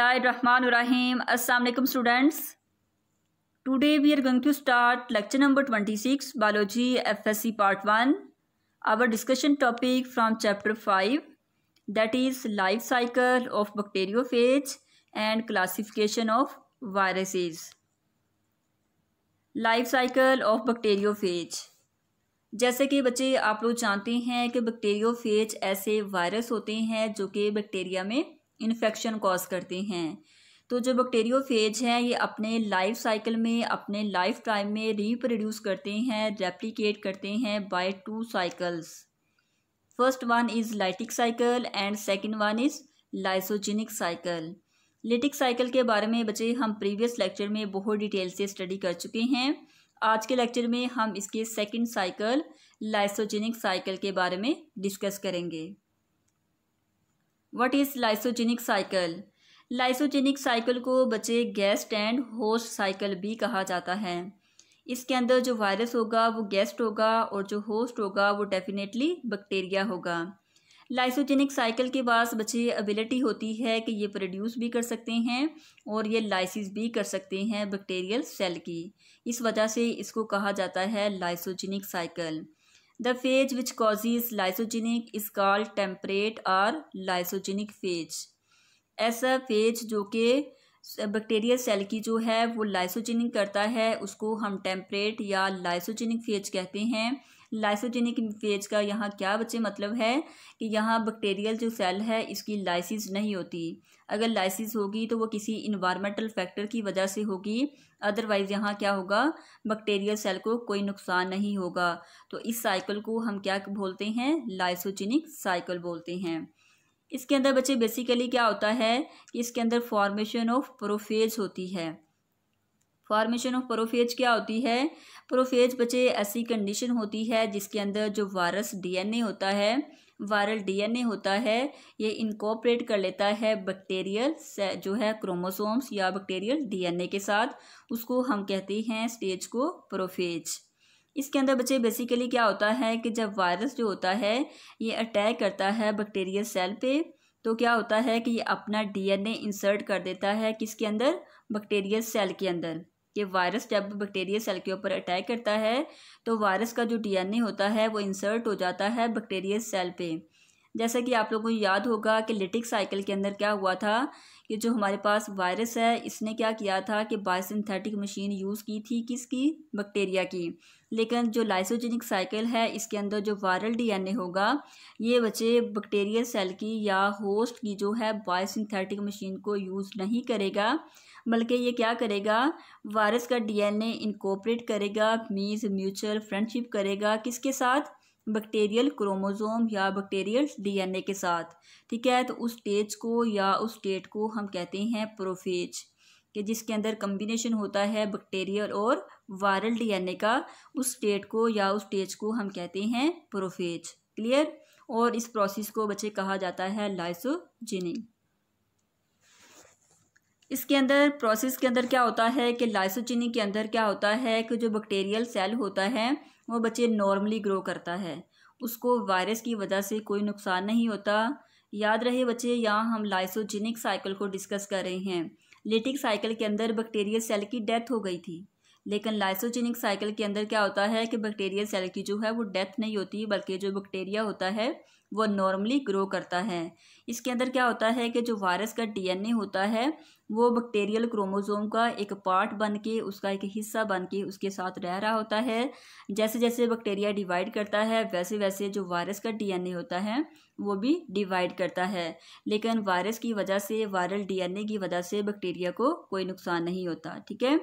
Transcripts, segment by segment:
बिस्मिल्लाम अस्सलाम students today we are going to start lecture number 26 biology FSc part 1 our discussion topic from chapter 5 that is life cycle of bacteriophage and classification of viruses life cycle of bacteriophage जैसे कि बच्चे आप लोग जानते हैं कि bacteriophage ऐसे virus होते हैं जो कि बैक्टीरिया में इन्फेक्शन कॉज करते हैं तो जो फेज हैं ये अपने लाइफ साइकिल में अपने लाइफ टाइम में रिप्रोड्यूस करते हैं रेप्लिकेट करते हैं by two cycles first one is lytic cycle and second one is lysogenic cycle lytic cycle के बारे में बच्चे हम प्रीवियस लेक्चर में बहुत डिटेल से स्टडी कर चुके हैं आज के लेक्चर में हम इसके सेकेंड साइकिल लाइसोजेनिक साइकिल के बारे में डिस्कस करेंगे what is lysogenic cycle lysogenic cycle को बच्चे गेस्ट एंड होस्ट साइकिल भी कहा जाता है इसके अंदर जो वायरस होगा वो गेस्ट होगा और जो होस्ट होगा वो डेफिनेटली बैक्टीरिया होगा लाइसोजेनिक साइकिल के पास बच्चे एबिलिटी होती है कि ये प्रोड्यूस भी कर सकते हैं और ये लाइसिस भी कर सकते हैं बैक्टीरियल सेल की इस वजह से इसको कहा जाता है lysogenic cycle the phage which causes lysogenic is called temperate और लाइसोजेनिक फेज ऐसा फेज जो कि बैक्टीरियल सेल की जो है वो लाइसोजेनिक करता है उसको हम टेम्परेट या लाइसोजेनिक फेज कहते हैं लाइसोजेनिक फेज का यहाँ क्या बच्चे मतलब है कि यहाँ बैक्टीरियल जो सेल है इसकी लाइसिस नहीं होती अगर लाइसिस होगी तो वो किसी इन्वायरमेंटल फैक्टर की वजह से होगी अदरवाइज़ यहाँ क्या होगा बैक्टीरियल सेल को कोई नुकसान नहीं होगा तो इस साइकिल को हम क्या बोलते हैं लाइसोजेनिक साइकिल बोलते हैं इसके अंदर बच्चे बेसिकली क्या होता है कि इसके अंदर फॉर्मेशन ऑफ प्रोफेज होती है फॉर्मेशन ऑफ प्रोफेज क्या होती है प्रोफेज बचे ऐसी कंडीशन होती है जिसके अंदर जो वायरस डीएनए होता है वायरल डीएनए होता है ये इनकॉपरेट कर लेता है बैक्टीरियल जो है क्रोमोसोम्स या बैक्टीरियल डीएनए के साथ उसको हम कहते हैं स्टेज को प्रोफेज इसके अंदर बच्चे बेसिकली क्या होता है कि जब वायरस जो होता है ये अटैक करता है बैक्टीरियल सेल पे तो क्या होता है कि ये अपना डीएनए इंसर्ट कर देता है किसके अंदर बैक्टीरियल सेल के अंदर कि वायरस जब बैक्टीरिया सेल के ऊपर अटैक करता है तो वायरस का जो डीएनए होता है वो इंसर्ट हो जाता है बैक्टीरिया सेल पे जैसा कि आप लोगों को याद होगा कि लिटिक साइकिल के अंदर क्या हुआ था कि जो हमारे पास वायरस है इसने क्या किया था कि बायोसिंथेटिक मशीन यूज़ की थी किसकी बैक्टीरिया की लेकिन जो लाइसोजेनिक साइकिल है इसके अंदर जो वायरल डीएनए होगा ये बच्चे बैक्टीरियल सेल की या होस्ट की जो है बायोसिंथेटिक मशीन को यूज़ नहीं करेगा बल्कि ये क्या करेगा वायरस का डीएनए इनकोपरेट करेगा मीज़ म्यूचुअल फ्रेंडशिप करेगा किसके साथ बैक्टीरियल क्रोमोसोम या बैक्टीरियल डीएनए के साथ ठीक है तो उस स्टेज को या उस स्टेट को हम कहते हैं प्रोफेज कि जिसके अंदर कम्बिनेशन होता है बैक्टीरियल और वायरल डीएनए का उस स्टेट को या उस स्टेज को हम कहते हैं प्रोफेज क्लियर और इस प्रोसेस को बच्चे कहा जाता है लाइसोजिनिंग इसके अंदर प्रोसेस के अंदर क्या होता है कि लाइसोचिनी के अंदर क्या होता है कि जो बैक्टीरियल सेल होता है वो बच्चे नॉर्मली ग्रो करता है उसको वायरस की वजह से कोई नुकसान नहीं होता याद रहे बच्चे यहाँ हम लाइसोजेनिक साइकिल को डिस्कस कर रहे हैं लिटिक साइकिल के अंदर बैक्टीरियल सेल की डेथ हो गई थी लेकिन लाइसोजेनिक साइकिल के अंदर क्या होता है कि बैक्टीरियल सेल की जो है वो डेथ नहीं होती बल्कि जो बैक्टीरिया होता है वो नॉर्मली ग्रो करता है इसके अंदर क्या होता है कि जो वायरस का डीएनए होता है वो बैक्टीरियल क्रोमोसोम का एक पार्ट बन के उसका एक हिस्सा बन के उसके साथ रह रहा होता है जैसे जैसे बैक्टीरिया डिवाइड करता है वैसे वैसे जो वायरस का डीएनए होता है वो भी डिवाइड करता है लेकिन वायरस की वजह से वायरल डीएनए की वजह से बैक्टीरिया को कोई नुकसान नहीं होता ठीक है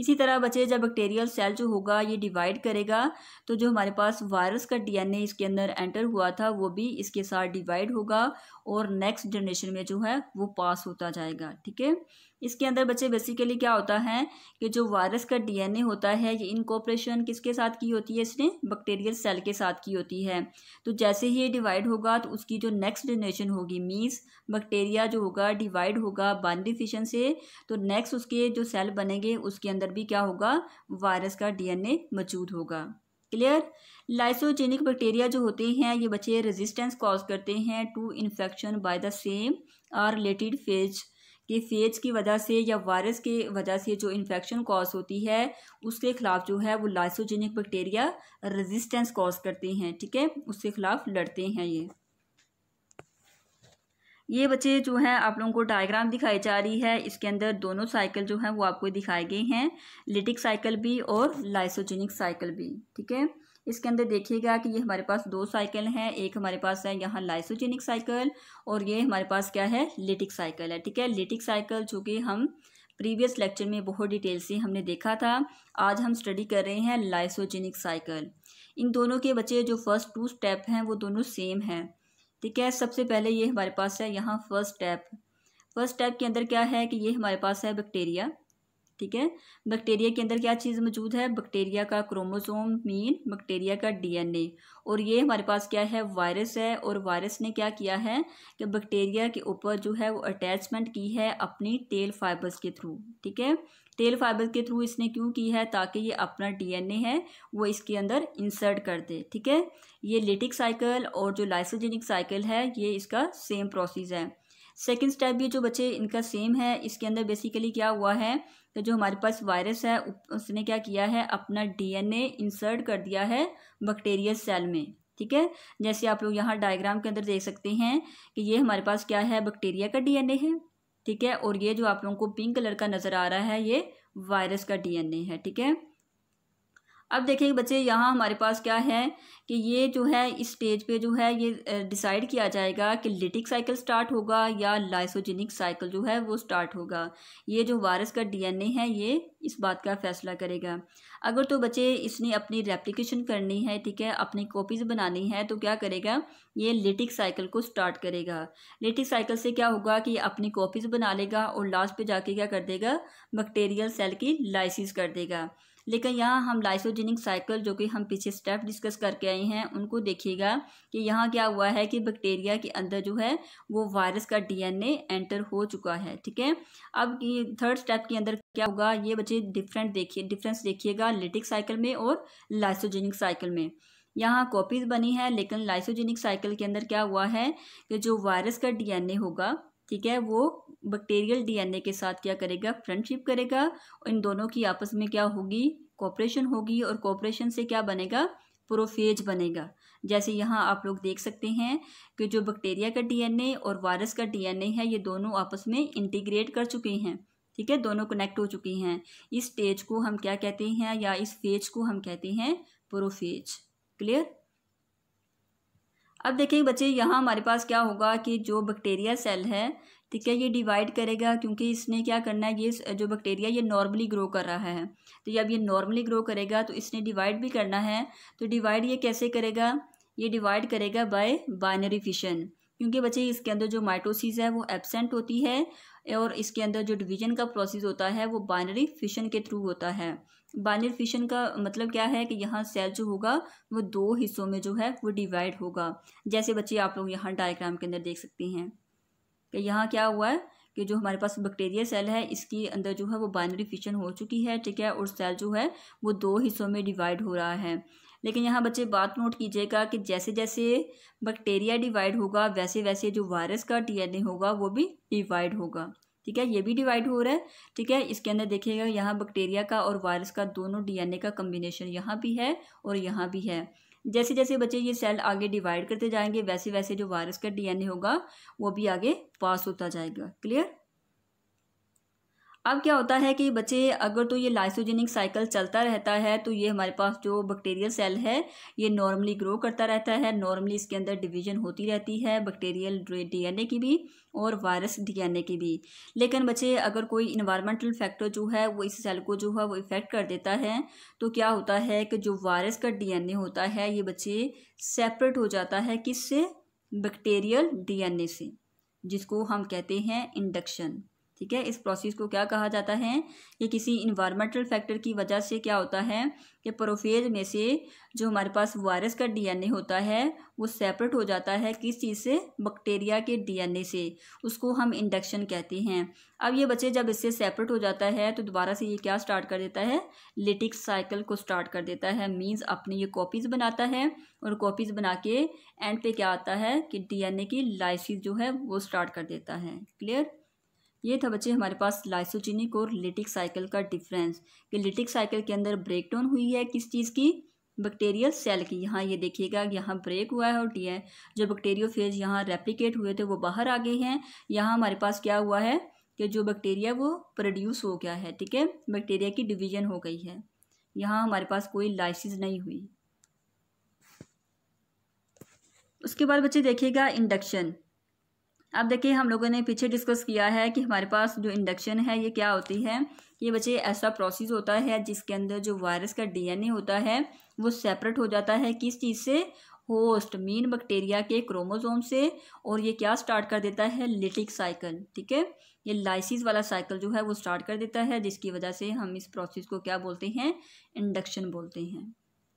इसी तरह बचे जब बैक्टेरियल सेल जो होगा ये डिवाइड करेगा तो जो हमारे पास वायरस का डीएनए इसके अंदर एंटर हुआ था वो भी इसके साथ डिवाइड होगा और नेक्स्ट जनरेशन में जो है वो पास होता जाएगा ठीक है इसके अंदर बच्चे बेसिकली क्या होता है कि जो वायरस का डीएनए होता है ये इनकॉपरेशन किसके साथ की होती है इसने बैक्टीरियल सेल के साथ की होती है तो जैसे ही ये डिवाइड होगा तो उसकी जो नेक्स्ट जनरेशन होगी मीन्स बैक्टीरिया जो होगा डिवाइड होगा बाइनरी फिशन से तो नेक्स्ट उसके जो सेल बनेंगे उसके अंदर भी क्या होगा वायरस का ए मौजूद होगा क्लियर लाइसोजेनिक बैक्टीरिया जो होते हैं ये बच्चे रेजिस्टेंस कॉज करते हैं to infection by the same or related phage कि सेज की वजह से या वायरस के वजह से जो इन्फेक्शन कॉज होती है उसके ख़िलाफ़ जो है वो लाइसोजेनिक बैक्टीरिया रेजिस्टेंस कॉज करते हैं ठीक है उसके ख़िलाफ़ लड़ते हैं ये ये बच्चे जो हैं आप लोगों को डायग्राम दिखाई जा रही है इसके अंदर दोनों साइकिल जो हैं वो आपको दिखाए गए हैं लिटिक साइकिल भी और लाइसोजेनिक साइकिल भी ठीक है इसके अंदर देखिएगा कि ये हमारे पास दो साइकिल हैं एक हमारे पास है यहाँ लाइसोजेनिक साइकिल और ये हमारे पास क्या है लिटिक साइकिल है ठीक है लिटिक साइकिल जो कि हम प्रीवियस लेक्चर में बहुत डिटेल से हमने देखा था आज हम स्टडी कर रहे हैं लाइसोजेनिक साइकिल इन दोनों के बच्चे जो फर्स्ट टू स्टेप हैं वो दोनों सेम हैं ठीक है सबसे पहले ये हमारे पास है यहाँ फर्स्ट स्टेप फर्स्ट स्टेप के अंदर क्या है कि ये हमारे पास है बैक्टीरिया ठीक है बैक्टीरिया के अंदर क्या चीज़ मौजूद है बैक्टीरिया का क्रोमोसोम मीन बैक्टीरिया का डीएनए और ये हमारे पास क्या है वायरस है और वायरस ने क्या किया है कि बैक्टीरिया के ऊपर जो है वो अटैचमेंट की है अपनी टेल फाइबर्स के थ्रू ठीक है टेल फाइबर के थ्रू इसने क्यों की है ताकि ये अपना डीएनए है वो इसके अंदर इंसर्ट कर दे ठीक है ये लिटिक साइकिल और जो लाइसोजेनिक साइकिल है ये इसका सेम प्रोसेस है सेकेंड स्टेप ये जो बच्चे इनका सेम है इसके अंदर बेसिकली क्या हुआ है तो जो हमारे पास वायरस है उसने क्या किया है अपना डीएनए इंसर्ट कर दिया है बैक्टीरियल सेल में ठीक है जैसे आप लोग यहाँ डायग्राम के अंदर देख सकते हैं कि ये हमारे पास क्या है बैक्टीरिया का डीएनए है ठीक है और ये जो आप लोगों को पिंक कलर का नज़र आ रहा है ये वायरस का डीएनए है ठीक है अब देखिए बच्चे यहाँ हमारे पास क्या है कि ये जो है इस स्टेज पे जो है ये डिसाइड किया जाएगा कि लिटिक साइकिल स्टार्ट होगा या लाइसोजेनिक साइकिल जो है वो स्टार्ट होगा ये जो वायरस का डीएनए है ये इस बात का फैसला करेगा अगर तो बच्चे इसने अपनी रेप्लिकेशन करनी है ठीक है अपनी कॉपीज़ बनानी है तो क्या करेगा ये लिटिक साइकिल को स्टार्ट करेगा लिटिक साइकिल से क्या होगा कि अपनी कॉपीज़ बना लेगा और लास्ट पर जाके क्या कर देगा बैक्टेरियल सेल की लाइसिस कर देगा लेकिन यहाँ हम लाइसोजेनिक साइकिल जो कि हम पीछे स्टेप डिस्कस करके आए हैं उनको देखिएगा कि यहाँ क्या हुआ है कि बैक्टीरिया के अंदर जो है वो वायरस का डीएनए एंटर हो चुका है ठीक है अब थर्ड स्टेप के अंदर क्या होगा ये बच्चे डिफरेंट देखिए डिफरेंस देखिएगा लिटिक साइकिल में और लाइसोजेनिक साइकिल में यहाँ कॉपीज बनी है लेकिन लाइसोजेनिक साइकिल के अंदर क्या हुआ है कि जो वायरस का डीएनए होगा ठीक है वो बैक्टीरियल डीएनए के साथ क्या करेगा फ्रेंडशिप करेगा और इन दोनों की आपस में क्या होगी कॉपरेशन होगी और कॉपरेशन से क्या बनेगा प्रोफेज बनेगा जैसे यहाँ आप लोग देख सकते हैं कि जो बैक्टीरिया का डीएनए और वायरस का डीएनए है ये दोनों आपस में इंटीग्रेट कर चुके हैं ठीक है दोनों कनेक्ट हो चुकी हैं इस स्टेज को हम क्या कहते हैं या इस फेज को हम कहते हैं प्रोफेज क्लियर अब देखेंगे बच्चे यहाँ हमारे पास क्या होगा कि जो बैक्टीरिया सेल है ठीक है ये डिवाइड करेगा क्योंकि इसने क्या करना है ये जो बैक्टीरिया ये नॉर्मली ग्रो कर रहा है तो जब ये नॉर्मली ग्रो करेगा तो इसने डिवाइड भी करना है तो डिवाइड ये कैसे करेगा ये डिवाइड करेगा बाय बाइनरी फिशन क्योंकि बच्चे इसके अंदर जो माइटोसिस है वो एबसेंट होती है और इसके अंदर जो डिवीजन का प्रोसेस होता है वो बाइनरी फिशन के थ्रू होता है बाइनरी फिशन का मतलब क्या है कि यहाँ सेल जो होगा वो दो हिस्सों में जो है वो डिवाइड होगा जैसे बच्चे आप लोग यहाँ डायग्राम के अंदर देख सकते हैं कि यहाँ क्या हुआ है कि जो हमारे पास बैक्टीरिया सेल है इसके अंदर जो है वो बाइनरी फिशन हो चुकी है ठीक है और सेल जो है वो दो हिस्सों में डिवाइड हो रहा है लेकिन यहाँ बच्चे बात नोट कीजिएगा कि जैसे जैसे बैक्टीरिया डिवाइड होगा वैसे वैसे जो वायरस का डीएनए होगा वो भी डिवाइड होगा ठीक है ये भी डिवाइड हो रहा है ठीक है इसके अंदर देखिएगा यहाँ बैक्टीरिया का और वायरस का दोनों डीएनए का कम्बिनेशन यहाँ भी है और यहाँ भी है जैसे जैसे बच्चे ये सेल आगे डिवाइड करते जाएंगे वैसे वैसे जो वायरस का डीएनए होगा वो भी आगे पास होता जाएगा क्लियर अब क्या होता है कि बच्चे अगर तो ये लाइसोजेनिक साइकिल चलता रहता है तो ये हमारे पास जो बैक्टीरियल सेल है ये नॉर्मली ग्रो करता रहता है नॉर्मली इसके अंदर डिवीजन होती रहती है बैक्टीरियल डीएनए की भी और वायरस डीएनए की भी लेकिन बच्चे अगर कोई इन्वायरमेंटल फैक्टर जो है वो इस सेल को जो है वो इफ़ेक्ट कर देता है तो क्या होता है कि जो वायरस का डीएनए होता है ये बच्चे सेपरेट हो जाता है किससे बैक्टीरियल डीएनए से जिसको हम कहते हैं इंडक्शन ठीक है इस प्रोसेस को क्या कहा जाता है ये किसी इन्वायरमेंटल फैक्टर की वजह से क्या होता है कि प्रोफेज में से जो हमारे पास वायरस का डीएनए होता है वो सेपरेट हो जाता है किस चीज़ से बैक्टीरिया के डीएनए से उसको हम इंडक्शन कहते हैं अब ये बच्चे जब इससे सेपरेट हो जाता है तो दोबारा से ये क्या स्टार्ट कर देता है लिटिक साइकिल को स्टार्ट कर देता है मीन्स अपने ये कॉपीज़ बनाता है और कॉपीज़ बना के एंड पे क्या आता है कि डी की लाइसिस जो है वो स्टार्ट कर देता है क्लियर ये था बच्चे हमारे पास लाइसोजेनिक और लिटिक साइकिल का डिफरेंस कि लिटिक साइकिल के अंदर ब्रेक डाउन हुई है किस चीज़ की बैक्टीरियल सेल की यहाँ ये देखिएगा यहाँ ब्रेक हुआ है और डी है जो फेज यहाँ रेप्लिकेट हुए थे वो बाहर आ गए हैं यहाँ हमारे पास क्या हुआ है कि जो बैक्टीरिया वो प्रोड्यूस हो गया है ठीक है बैक्टीरिया की डिवीजन हो गई है यहाँ हमारे पास कोई लाइसिस नहीं हुई उसके बाद बच्चे देखिएगा इंडक्शन अब देखिए हम लोगों ने पीछे डिस्कस किया है कि हमारे पास जो इंडक्शन है ये क्या होती है ये बच्चे ऐसा प्रोसेस होता है जिसके अंदर जो वायरस का डीएनए होता है वो सेपरेट हो जाता है किस चीज़ से होस्ट मीन बैक्टीरिया के क्रोमोजोम से और ये क्या स्टार्ट कर देता है लिटिक साइकिल ठीक है ये लाइसिस वाला साइकिल जो है वो स्टार्ट कर देता है जिसकी वजह से हम इस प्रोसेस को क्या बोलते हैं इंडक्शन बोलते हैं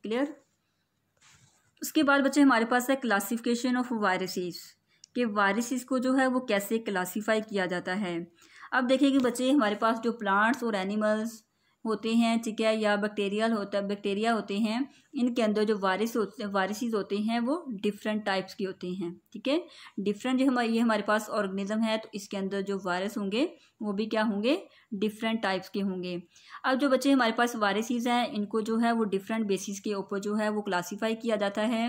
क्लियर उसके बाद बच्चे हमारे पास है क्लासिफिकेशन ऑफ वायरसेस कि वायरसेस को जो है वो कैसे क्लासीफाई किया जाता है अब देखें कि बच्चे हमारे पास जो प्लांट्स और एनिमल्स होते हैं ठीक है या बैक्टीरियल होता है बैक्टीरिया होते हैं इनके अंदर जो वायरस होते वायरसेज होते हैं वो डिफरेंट टाइप्स के होते हैं ठीक है डिफरेंट जो हमारे ये हमारे पास ऑर्गेनिज्म है तो इसके अंदर जो वायरस होंगे वो भी क्या होंगे डिफरेंट टाइप्स के होंगे अब जो बच्चे हमारे पास वायरसेज हैं इनको जो है वो डिफरेंट बेसिस के ऊपर जो है वो क्लासीफाई किया जाता है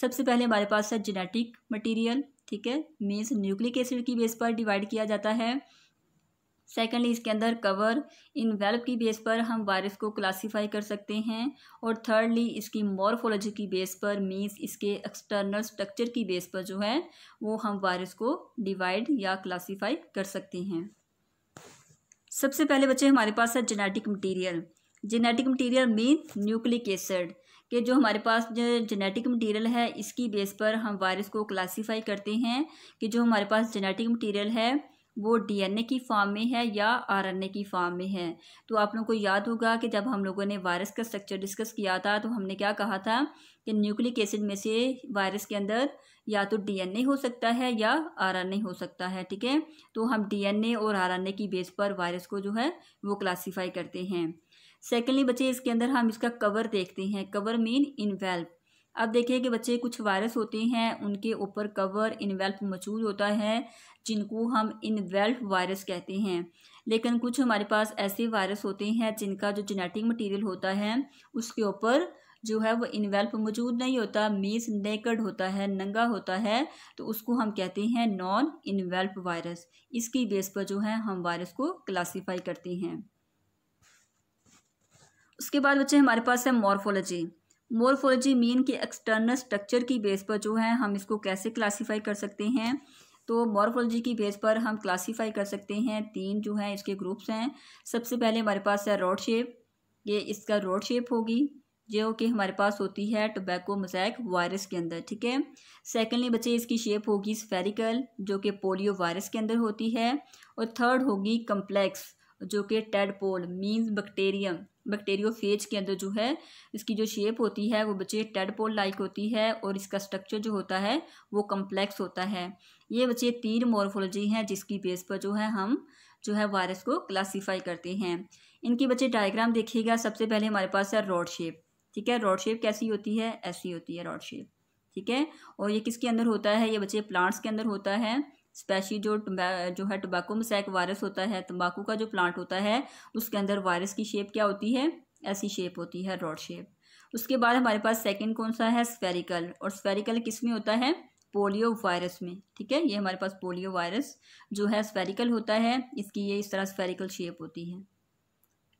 सबसे पहले हमारे पास है जेनेटिक मटीरियल ठीक है मीन्स न्यूक्लिक एसिड की बेस पर डिवाइड किया जाता है सेकेंडली इसके अंदर कवर इन वेल्व की बेस पर हम वायरस को क्लासीफाई कर सकते हैं और थर्डली इसकी मॉर्फोलॉजी की बेस पर मीन्स इसके एक्सटर्नल स्ट्रक्चर की बेस पर जो है वो हम वायरस को डिवाइड या क्लासीफाई कर सकते हैं सबसे पहले बच्चे हमारे पास है genetic material genetic material mean nucleic acid के जो हमारे पास जो जेनेटिक मटेरियल है इसकी बेस पर हम वायरस को क्लासिफाई करते हैं कि जो हमारे पास जेनेटिक मटेरियल है वो डीएनए की फॉर्म में है या आरएनए की फॉर्म में है तो आप लोगों को याद होगा कि जब हम लोगों ने वायरस का स्ट्रक्चर डिस्कस किया था तो हमने क्या कहा था कि न्यूक्लिक एसिड में से वायरस के अंदर या तो डीएनए हो सकता है या आरएनए हो सकता है ठीक है तो हम डीएनए और आरएनए की बेस पर वायरस को जो है वो क्लासीफाई करते हैं सेकेंडली बच्चे इसके अंदर हम इसका कवर देखते हैं कवर मीन इनवेल्प अब देखिए कि बच्चे कुछ वायरस होते हैं उनके ऊपर कवर इनवेल्प मौजूद होता है जिनको हम इनवेल्प वायरस कहते हैं लेकिन कुछ हमारे पास ऐसे वायरस होते हैं जिनका जो जेनेटिक मटेरियल होता है उसके ऊपर जो है वो इन्वेल्प मौजूद नहीं होता मीस नेकड होता है नंगा होता है तो उसको हम कहते हैं नॉन इन्वेल्प वायरस इसकी बेस पर जो है हम वायरस को क्लासीफाई करते हैं उसके बाद बच्चे हमारे पास है मॉर्फोलॉजी मोरफोलॉजी मीन के एक्सटर्नल स्ट्रक्चर की बेस पर जो है हम इसको कैसे क्लासीफाई कर सकते हैं तो मॉर्फोलॉजी की बेस पर हम क्लासीफाई कर सकते हैं तीन जो हैं इसके ग्रुप्स हैं सबसे पहले हमारे पास है रोड शेप ये इसका रोड शेप होगी जो कि हमारे पास होती है टोबैको मोजैक वायरस के अंदर ठीक है सेकेंडली बच्चे इसकी शेप होगी स्फेरिकल जो कि पोलियो वायरस के अंदर होती है और थर्ड होगी कम्प्लेक्स जो कि टेडपोल मीन्स बैक्टेरियम बैक्टेरियोफेज के अंदर जो है इसकी जो शेप होती है वो बच्चे टेडपोल लाइक होती है और इसका स्ट्रक्चर जो होता है वो कम्प्लेक्स होता है ये बच्चे तीन मॉर्फोलॉजी हैं जिसकी बेस पर जो है हम जो है वायरस को क्लासीफाई करते हैं इनकी बच्चे डायग्राम देखिएगा सबसे पहले हमारे पास है रॉड शेप ठीक है रॉड शेप कैसी होती है ऐसी होती है रॉड शेप ठीक है और ये किसके अंदर होता है ये बच्चे प्लांट्स के अंदर होता है स्पेशली जो जो है टोबैको मसैक वायरस होता है तम्बाकू का जो प्लांट होता है उसके अंदर वायरस की शेप क्या होती है ऐसी शेप होती है रॉड शेप उसके बाद हमारे पास सेकेंड कौन सा है स्फेरिकल और स्फेरिकल किस में होता है पोलियो वायरस में ठीक है ये हमारे पास पोलियो वायरस जो है स्फेरिकल होता है इसकी ये इस तरह स्फेरिकल शेप होती है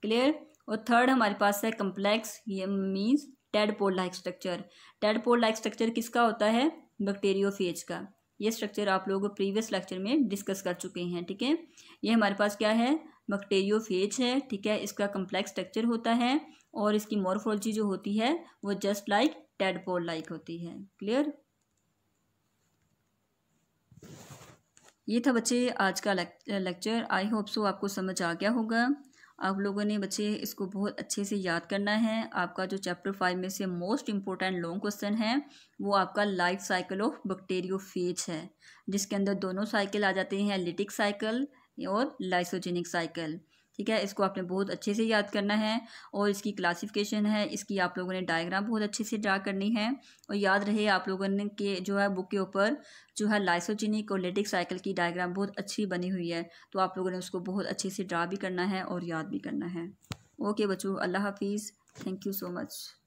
क्लियर और थर्ड हमारे पास है कम्प्लेक्स ये means tadpole like structure tadpole like structure किसका होता है बैक्टेरियोफेज का ये स्ट्रक्चर आप लोग प्रीवियस लेक्चर में डिस्कस कर चुके हैं ठीक है ये हमारे पास क्या है बैक्टेरियोफेज है ठीक है इसका कम्प्लेक्स स्ट्रक्चर होता है और इसकी मॉर्फोलॉजी जो होती है वो जस्ट लाइक टेडपोल लाइक होती है क्लियर ये था बच्चे आज का लेक्चर आई होप सो आपको समझ आ गया होगा आप लोगों ने बच्चे इसको बहुत अच्छे से याद करना है आपका जो चैप्टर फाइव में से मोस्ट इम्पोर्टेंट लॉन्ग क्वेश्चन है वो आपका लाइफ साइकिल ऑफ बैक्टेरियो है जिसके अंदर दोनों साइकिल आ जाते हैं एलिटिक साइकिल और लाइसोजेनिक साइकिल ठीक है इसको आपने बहुत अच्छे से याद करना है और इसकी क्लासिफिकेशन है इसकी आप लोगों ने डायग्राम बहुत अच्छे से ड्रा करनी है और याद रहे आप लोगों ने के जो है बुक के ऊपर जो है लाइसोचिनिक और लेटिक साइकिल की डायग्राम बहुत अच्छी बनी हुई है तो आप लोगों ने उसको बहुत अच्छे से ड्रा भी करना है और याद भी करना है ओके बच्चों अल्लाह हाफिज़ थैंक यू सो मच